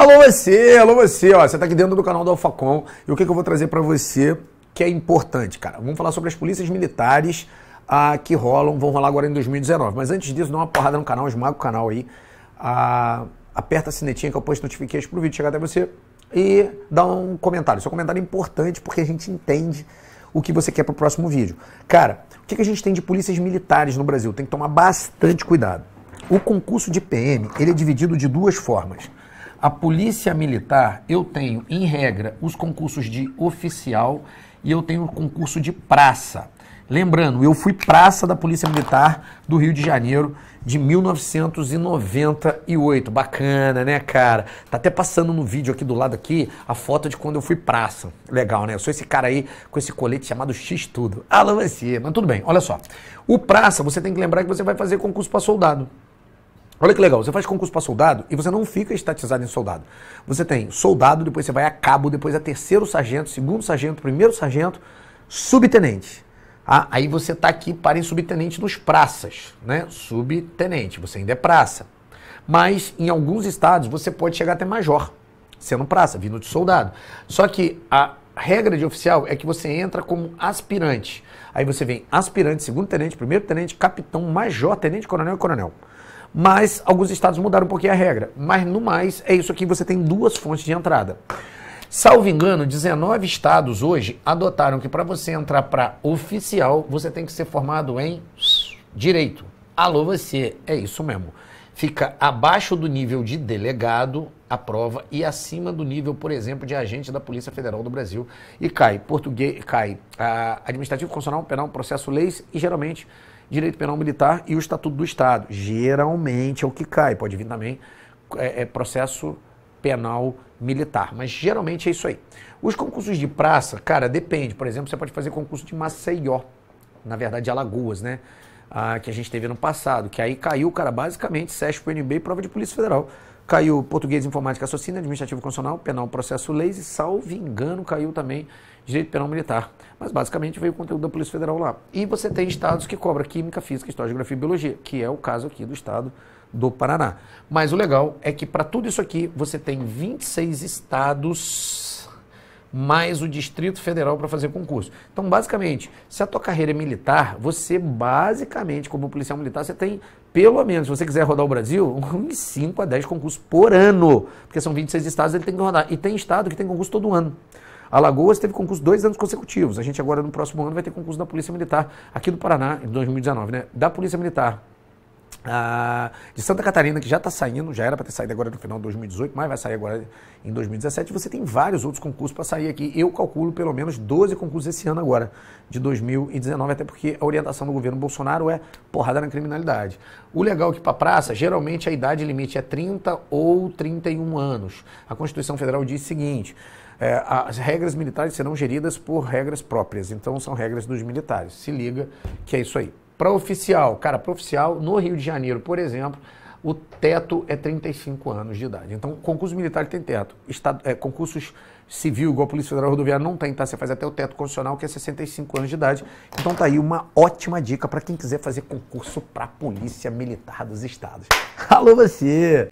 Alô você, alô você, ó, você tá aqui dentro do canal do Alfacom e o que, que eu vou trazer para você que é importante, cara. Vamos falar sobre as polícias militares ah, que rolam, vão rolar agora em 2019. Mas antes disso, dá uma porrada no canal, esmaga o canal aí, ah, aperta a sinetinha que eu posto notificações pro vídeo chegar até você e dá um comentário. Seu comentário é importante porque a gente entende o que você quer pro próximo vídeo. Cara, o que, que a gente tem de polícias militares no Brasil? Tem que tomar bastante cuidado. O concurso de PM, ele é dividido de duas formas a Polícia Militar, eu tenho, em regra, os concursos de oficial e eu tenho o concurso de praça. Lembrando, eu fui praça da Polícia Militar do Rio de Janeiro de 1998. Bacana, né, cara? Tá até passando no vídeo aqui do lado aqui a foto de quando eu fui praça. Legal, né? Eu sou esse cara aí com esse colete chamado X tudo. Alô você, mas tudo bem. Olha só. O praça, você tem que lembrar que você vai fazer concurso para soldado. Olha que legal, você faz concurso para soldado e você não fica estatizado em soldado. Você tem soldado, depois você vai a cabo, depois a é terceiro sargento, segundo sargento, primeiro sargento, subtenente. Ah, aí você está aqui para em subtenente nos praças, né? Subtenente, você ainda é praça. Mas em alguns estados você pode chegar até major, sendo praça, vindo de soldado. Só que a regra de oficial é que você entra como aspirante. Aí você vem aspirante, segundo tenente, primeiro tenente, capitão, major, tenente, coronel e coronel. Mas alguns estados mudaram um pouquinho a regra. Mas no mais, é isso aqui, você tem duas fontes de entrada. Salvo engano, 19 estados hoje adotaram que para você entrar para oficial, você tem que ser formado em direito. Alô, você, é isso mesmo. Fica abaixo do nível de delegado a prova e acima do nível, por exemplo, de agente da Polícia Federal do Brasil. E cai português, cai ah, administrativo, constitucional, penal, processo, leis e geralmente direito penal militar e o estatuto do Estado. Geralmente é o que cai, pode vir também é, é processo penal militar, mas geralmente é isso aí. Os concursos de praça, cara, depende. Por exemplo, você pode fazer concurso de Maceió, na verdade, de Alagoas, né? Ah, que a gente teve no passado, que aí caiu, cara, basicamente SESP, PNB e prova de Polícia Federal. Caiu Português, Informática, Assassina, Administrativo Constitucional, Penal, Processo, Leis e, salvo engano, caiu também Direito Penal Militar. Mas basicamente veio o conteúdo da Polícia Federal lá. E você tem estados que cobra Química, Física, História, Geografia e Biologia, que é o caso aqui do estado do Paraná. Mas o legal é que para tudo isso aqui você tem 26 estados mais o Distrito Federal para fazer concurso. Então, basicamente, se a tua carreira é militar, você basicamente, como policial militar, você tem pelo menos, se você quiser rodar o Brasil, uns 5 a 10 concursos por ano, porque são 26 estados, ele tem que rodar. E tem estado que tem concurso todo ano. Alagoas teve concurso dois anos consecutivos. A gente agora, no próximo ano, vai ter concurso da Polícia Militar, aqui do Paraná, em 2019, né? Da Polícia Militar. Ah, de Santa Catarina, que já está saindo, já era para ter saído agora no final de 2018, mas vai sair agora em 2017. Você tem vários outros concursos para sair aqui. Eu calculo pelo menos 12 concursos esse ano agora, de 2019, até porque a orientação do governo Bolsonaro é porrada na criminalidade. O legal é que para praça, geralmente a idade limite é 30 ou 31 anos. A Constituição Federal diz o seguinte. É, as regras militares serão geridas por regras próprias, então são regras dos militares. Se liga que é isso aí. Para oficial, cara, para oficial, no Rio de Janeiro, por exemplo, o teto é 35 anos de idade. Então, concurso militar tem teto. Estado, é, concursos civil, igual a Polícia Federal Rodoviária, não tem, tá? Você faz até o teto constitucional, que é 65 anos de idade. Então, tá aí uma ótima dica para quem quiser fazer concurso para Polícia Militar dos Estados. Alô, você!